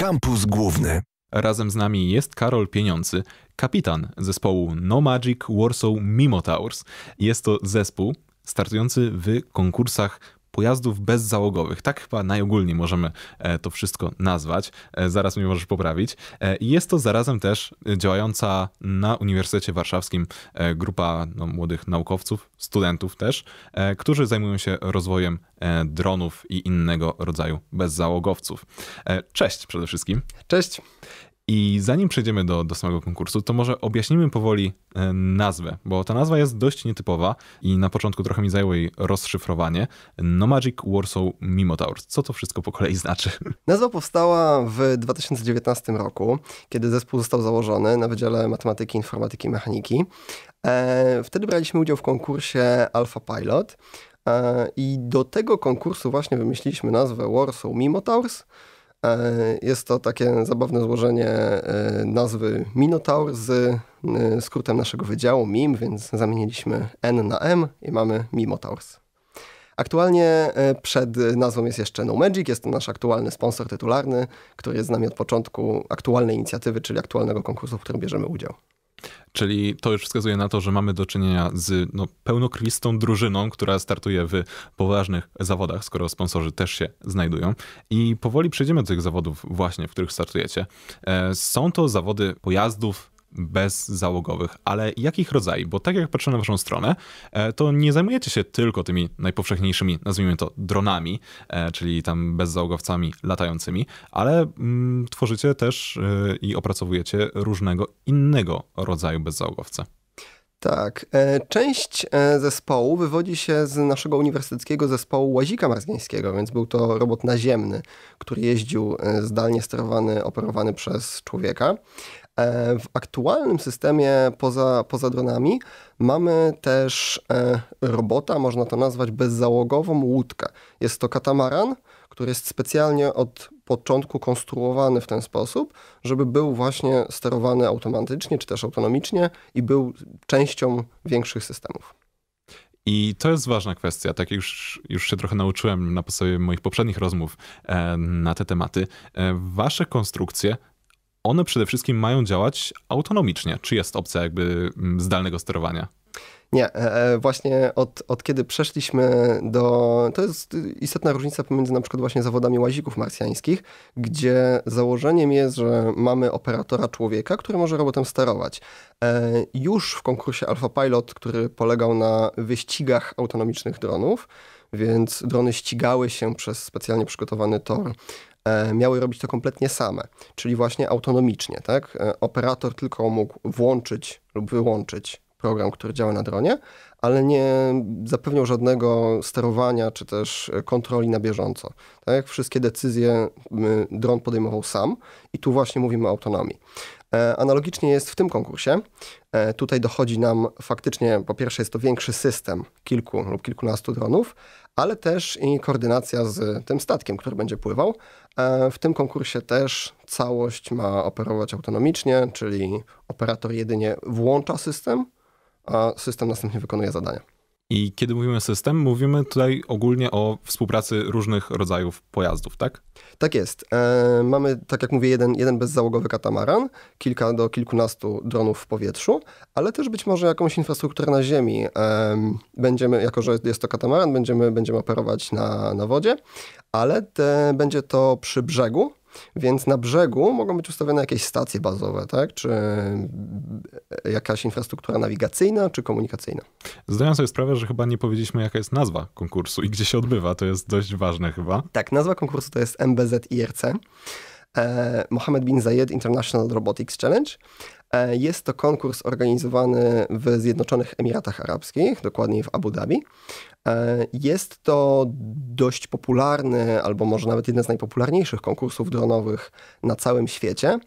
Kampus Główny. Razem z nami jest Karol Pieniący, kapitan zespołu No Magic Warsaw Mimotaurs. Jest to zespół startujący w konkursach pojazdów bezzałogowych. Tak chyba najogólniej możemy e, to wszystko nazwać. E, zaraz mnie możesz poprawić. E, I jest to zarazem też działająca na Uniwersytecie Warszawskim grupa no, młodych naukowców, studentów też, którzy zajmują się rozwojem dronów i innego rodzaju bezzałogowców. Cześć przede wszystkim. Cześć. I zanim przejdziemy do, do samego konkursu, to może objaśnimy powoli e, nazwę, bo ta nazwa jest dość nietypowa i na początku trochę mi zajęło jej rozszyfrowanie. Nomagic Warsaw Mimotaur. Co to wszystko po kolei znaczy? Nazwa powstała w 2019 roku, kiedy zespół został założony na Wydziale Matematyki, Informatyki i Mechaniki. E, wtedy braliśmy udział w konkursie Alpha Pilot. E, I do tego konkursu właśnie wymyśliliśmy nazwę Warsaw Mimotaurs, E, jest to takie zabawne złożenie e, nazwy Minotaur z e, skrótem naszego wydziału MIM, więc zamieniliśmy N na M i mamy Mimotaurs. Aktualnie przed nazwą jest jeszcze No Magic, jest to nasz aktualny sponsor tytularny, który jest z nami od początku aktualnej inicjatywy, czyli aktualnego konkursu, w którym bierzemy udział. Czyli to już wskazuje na to, że mamy do czynienia z no, pełnokrwistą drużyną, która startuje w poważnych zawodach, skoro sponsorzy też się znajdują. I powoli przejdziemy do tych zawodów właśnie, w których startujecie. E, są to zawody pojazdów bezzałogowych, ale jakich rodzajów? Bo tak jak patrzę na waszą stronę, e, to nie zajmujecie się tylko tymi najpowszechniejszymi, nazwijmy to dronami, e, czyli tam bezzałogowcami latającymi, ale mm, tworzycie też yy, i opracowujecie różnego innego rodzaju bezzałogowce. Tak. Część zespołu wywodzi się z naszego uniwersyteckiego zespołu łazika marsjańskiego, więc był to robot naziemny, który jeździł zdalnie sterowany, operowany przez człowieka. E, w aktualnym systemie poza, poza dronami mamy też e, robota, można to nazwać bezzałogową łódkę. Jest to katamaran, który jest specjalnie od początku konstruowany w ten sposób, żeby był właśnie sterowany automatycznie czy też autonomicznie i był częścią większych systemów. I to jest ważna kwestia, tak już, już się trochę nauczyłem na podstawie moich poprzednich rozmów e, na te tematy. Wasze konstrukcje one przede wszystkim mają działać autonomicznie. Czy jest opcja jakby mm, zdalnego sterowania? Nie, e, e, właśnie od, od kiedy przeszliśmy do. To jest istotna różnica pomiędzy na przykład właśnie zawodami łazików marsjańskich, gdzie założeniem jest, że mamy operatora człowieka, który może robotem sterować. E, już w konkursie Alpha Pilot, który polegał na wyścigach autonomicznych dronów, więc drony ścigały się przez specjalnie przygotowany tor. E, miały robić to kompletnie same, czyli właśnie autonomicznie. Tak? E, operator tylko mógł włączyć lub wyłączyć program, który działa na dronie, ale nie zapewniał żadnego sterowania czy też kontroli na bieżąco. Tak? Wszystkie decyzje dron podejmował sam i tu właśnie mówimy o autonomii. E, analogicznie jest w tym konkursie. E, tutaj dochodzi nam faktycznie, po pierwsze jest to większy system kilku lub kilkunastu dronów, ale też i koordynacja z tym statkiem, który będzie pływał. E, w tym konkursie też całość ma operować autonomicznie, czyli operator jedynie włącza system, a system następnie wykonuje zadania. I kiedy mówimy system, mówimy tutaj ogólnie o współpracy różnych rodzajów pojazdów, tak? Tak jest. E, mamy, tak jak mówię, jeden, jeden bezzałogowy katamaran, kilka do kilkunastu dronów w powietrzu, ale też być może jakąś infrastrukturę na ziemi. E, będziemy, jako że jest to katamaran, będziemy, będziemy operować na, na wodzie, ale te, będzie to przy brzegu, więc na brzegu mogą być ustawione jakieś stacje bazowe, tak? czy jakaś infrastruktura nawigacyjna, czy komunikacyjna. Zdaję sobie sprawę, że chyba nie powiedzieliśmy, jaka jest nazwa konkursu i gdzie się odbywa. To jest dość ważne chyba. Tak, nazwa konkursu to jest MBZIRC. E, Mohammed bin Zayed International Robotics Challenge. E, jest to konkurs organizowany w Zjednoczonych Emiratach Arabskich, dokładniej w Abu Dhabi. E, jest to dość popularny, albo może nawet jeden z najpopularniejszych konkursów dronowych na całym świecie.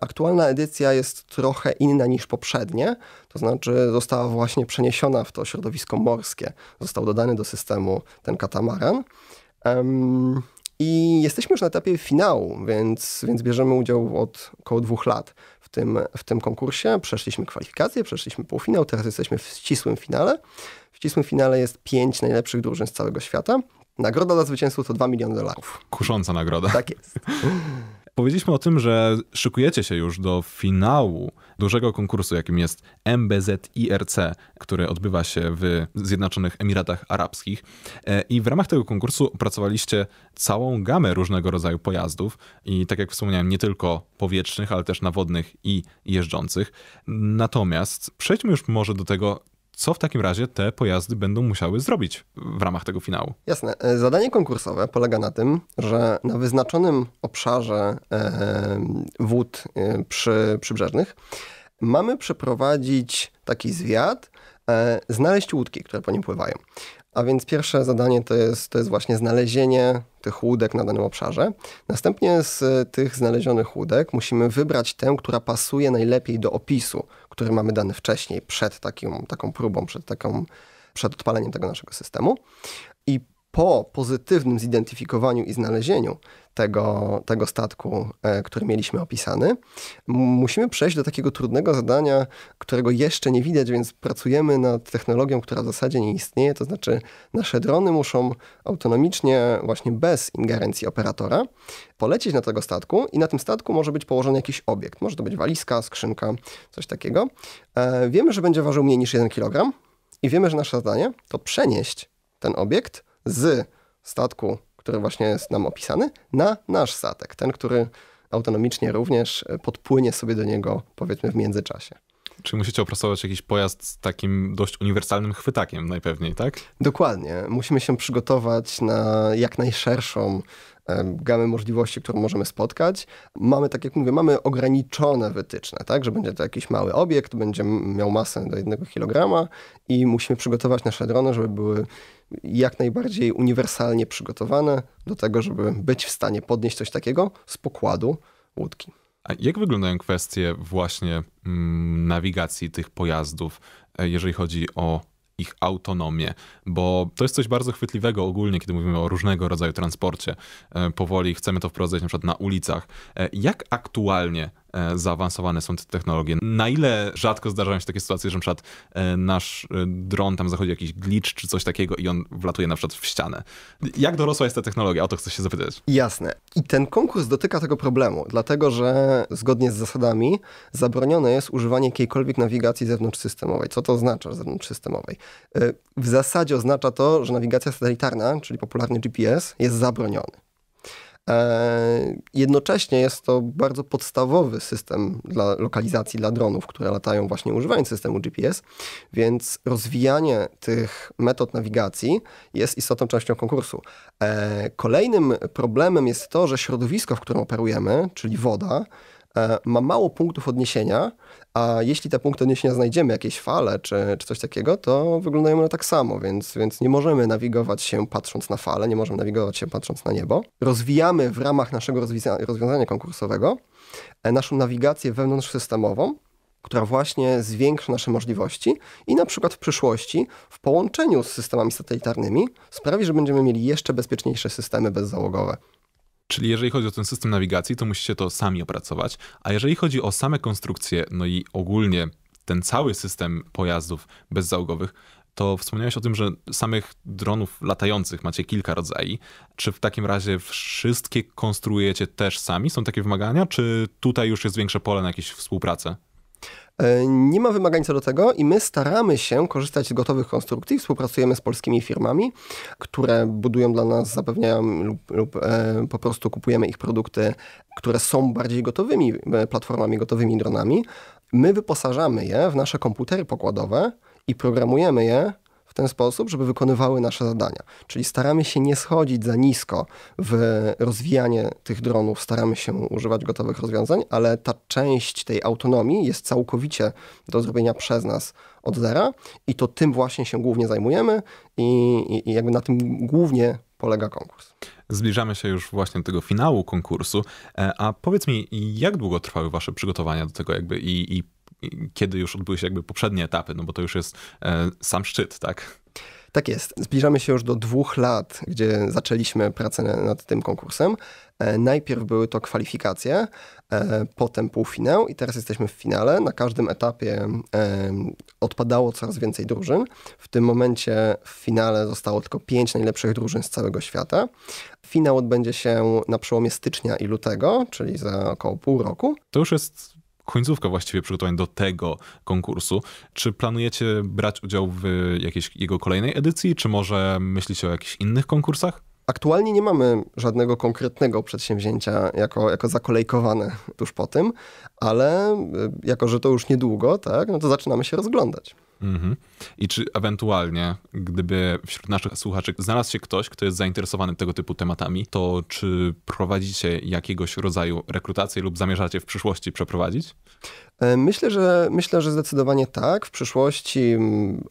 Aktualna edycja jest trochę inna niż poprzednie, to znaczy została właśnie przeniesiona w to środowisko morskie. Został dodany do systemu ten katamaran. I jesteśmy już na etapie finału, więc, więc bierzemy udział od około dwóch lat w tym, w tym konkursie. Przeszliśmy kwalifikacje, przeszliśmy półfinał, teraz jesteśmy w ścisłym finale. W ścisłym finale jest pięć najlepszych drużyn z całego świata. Nagroda dla zwycięzców to 2 miliony dolarów. Kusząca nagroda. Tak jest. Powiedzieliśmy o tym, że szykujecie się już do finału dużego konkursu, jakim jest MBZIRC, który odbywa się w Zjednoczonych Emiratach Arabskich. E, I w ramach tego konkursu opracowaliście całą gamę różnego rodzaju pojazdów i tak jak wspomniałem, nie tylko powietrznych, ale też nawodnych i jeżdżących. Natomiast przejdźmy już może do tego, co w takim razie te pojazdy będą musiały zrobić w ramach tego finału? Jasne. E, zadanie konkursowe polega na tym, że na wyznaczonym obszarze e, wód e, przy, przybrzeżnych mamy przeprowadzić taki zwiat, znaleźć łódki, które po nim pływają. A więc pierwsze zadanie to jest, to jest właśnie znalezienie tych łódek na danym obszarze. Następnie z e, tych znalezionych łódek musimy wybrać tę, która pasuje najlepiej do opisu, który mamy dany wcześniej, przed takim, taką próbą, przed, taką, przed odpaleniem tego naszego systemu po pozytywnym zidentyfikowaniu i znalezieniu tego, tego statku, e, który mieliśmy opisany, musimy przejść do takiego trudnego zadania, którego jeszcze nie widać, więc pracujemy nad technologią, która w zasadzie nie istnieje, to znaczy nasze drony muszą autonomicznie, właśnie bez ingerencji operatora, polecieć na tego statku i na tym statku może być położony jakiś obiekt. Może to być walizka, skrzynka, coś takiego. E, wiemy, że będzie ważył mniej niż 1 kg i wiemy, że nasze zadanie to przenieść ten obiekt z statku, który właśnie jest nam opisany, na nasz statek, ten, który autonomicznie również e, podpłynie sobie do niego, powiedzmy, w międzyczasie. Czy musicie opracować jakiś pojazd z takim dość uniwersalnym chwytakiem najpewniej, tak? Dokładnie. Musimy się przygotować na jak najszerszą gamę możliwości, którą możemy spotkać. Mamy, tak jak mówię, mamy ograniczone wytyczne, tak, że będzie to jakiś mały obiekt, będzie miał masę do jednego kilograma i musimy przygotować nasze drony, żeby były jak najbardziej uniwersalnie przygotowane do tego, żeby być w stanie podnieść coś takiego z pokładu łódki. A jak wyglądają kwestie właśnie mm, nawigacji tych pojazdów, e, jeżeli chodzi o ich autonomię, bo to jest coś bardzo chwytliwego ogólnie, kiedy mówimy o różnego rodzaju transporcie. E, powoli chcemy to wprowadzać na przykład na ulicach. E, jak aktualnie E, zaawansowane są te technologie. Na ile rzadko zdarzają się takie sytuacje, że na przykład e, nasz e, dron, tam zachodzi jakiś glitch czy coś takiego i on wlatuje na przykład w ścianę. Jak dorosła jest ta technologia? O to chcę się zapytać. Jasne. I ten konkurs dotyka tego problemu, dlatego że zgodnie z zasadami zabronione jest używanie jakiejkolwiek nawigacji zewnątrzsystemowej. Co to oznacza zewnątrzsystemowej? W zasadzie oznacza to, że nawigacja satelitarna, czyli popularny GPS, jest zabroniony. E, jednocześnie jest to bardzo podstawowy system dla lokalizacji dla dronów, które latają właśnie używając systemu GPS, więc rozwijanie tych metod nawigacji jest istotną częścią konkursu. E, kolejnym problemem jest to, że środowisko, w którym operujemy, czyli woda, E, ma mało punktów odniesienia, a jeśli te punkty odniesienia znajdziemy, jakieś fale czy, czy coś takiego, to wyglądają one tak samo, więc, więc nie możemy nawigować się patrząc na fale, nie możemy nawigować się patrząc na niebo. Rozwijamy w ramach naszego rozwiza- rozwiązania konkursowego e, naszą nawigację wewnątrzsystemową, która właśnie zwiększa nasze możliwości i na przykład w przyszłości w połączeniu z systemami satelitarnymi sprawi, że będziemy mieli jeszcze bezpieczniejsze systemy bezzałogowe. Czyli jeżeli chodzi o ten system nawigacji, to musicie to sami opracować, a jeżeli chodzi o same konstrukcje, no i ogólnie ten cały system pojazdów bezzałogowych, to wspomniałeś o tym, że samych dronów latających macie kilka rodzajów. Czy w takim razie wszystkie konstruujecie też sami? Są takie wymagania, czy tutaj już jest większe pole na jakieś współpracę? E, nie ma wymagań co do tego i my staramy się korzystać z gotowych konstrukcji. Współpracujemy z polskimi firmami, które budują dla nas, zapewniają mm, lub, lub e, po prostu kupujemy ich produkty, które są bardziej gotowymi e, platformami, gotowymi dronami. My wyposażamy je w nasze komputery pokładowe i programujemy je w ten sposób, żeby wykonywały nasze zadania. Czyli staramy się nie schodzić za nisko w rozwijanie tych dronów, staramy się używać gotowych rozwiązań, ale ta część tej autonomii jest całkowicie do zrobienia przez nas od zera i to tym właśnie się głównie zajmujemy i, i jakby na tym głównie polega konkurs. Zbliżamy się już właśnie do tego finału konkursu, e, a powiedz mi, jak długo trwały wasze przygotowania do tego jakby i, i kiedy już odbyły się jakby poprzednie etapy, no bo to już jest e, sam szczyt, tak? Tak jest. Zbliżamy się już do dwóch lat, gdzie zaczęliśmy pracę nad tym konkursem. E, najpierw były to kwalifikacje, e, potem półfinał i teraz jesteśmy w finale. Na każdym etapie odpadało coraz więcej drużyn. W tym momencie w finale zostało tylko pięć najlepszych drużyn z całego świata. Finał odbędzie się na przełomie stycznia i lutego, czyli za około pół roku. To już jest końcówka właściwie przygotowań do tego konkursu. Czy planujecie brać udział w jakiejś jego kolejnej edycji, czy może myślicie o jakichś innych konkursach? Aktualnie nie mamy żadnego konkretnego przedsięwzięcia jako, jako zakolejkowane tuż po tym, ale y, jako, że to już niedługo, tak, no to zaczynamy się rozglądać. Mhm. I czy ewentualnie, gdyby wśród naszych słuchaczy znalazł się ktoś, kto jest zainteresowany tego typu tematami, to czy prowadzicie jakiegoś rodzaju rekrutację lub zamierzacie w przyszłości przeprowadzić? E, myślę, że myślę, że zdecydowanie tak. W przyszłości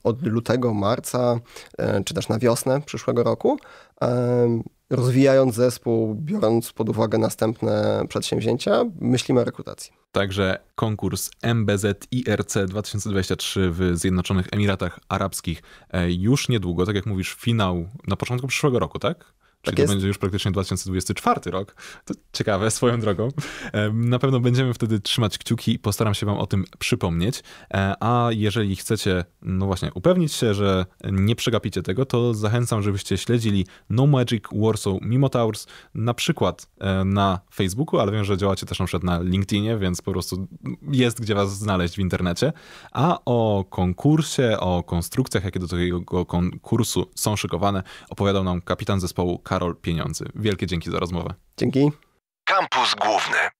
od lutego, marca, e, czy też na wiosnę przyszłego roku e, rozwijając zespół, biorąc pod uwagę następne przedsięwzięcia, myślimy o rekrutacji. Także konkurs MBZ IRC 2023 w Zjednoczonych Emiratach Arabskich e, już niedługo, tak jak mówisz, finał na początku przyszłego roku, tak? Czyli tak to jest. będzie już praktycznie 2024 rok. To ciekawe swoją drogą. Na pewno będziemy wtedy trzymać kciuki i postaram się Wam o tym przypomnieć. E, a jeżeli chcecie, no właśnie, upewnić się, że nie przegapicie tego, to zachęcam, żebyście śledzili No Magic Warsaw Mimo na przykład e, na Facebooku, ale wiem, że działacie też na przykład na LinkedInie, więc po prostu jest gdzie Was znaleźć w internecie. A o konkursie, o konstrukcjach, jakie do tego konkursu są szykowane, opowiadał nam kapitan zespołu Karol Pieniądzy. Wielkie dzięki za rozmowę. Dzięki. Kampus Główny.